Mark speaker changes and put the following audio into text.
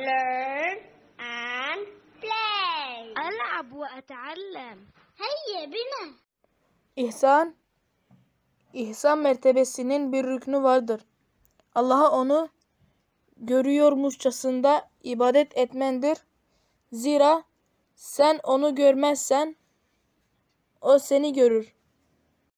Speaker 1: learn and play. ألعب وأتعلم.
Speaker 2: هيا بنا.
Speaker 3: İhsan, ihsan mertebesinin bir rüknü vardır. Allah'a onu görüyormuşçasında ibadet etmendir. Zira sen onu görmezsen o seni görür.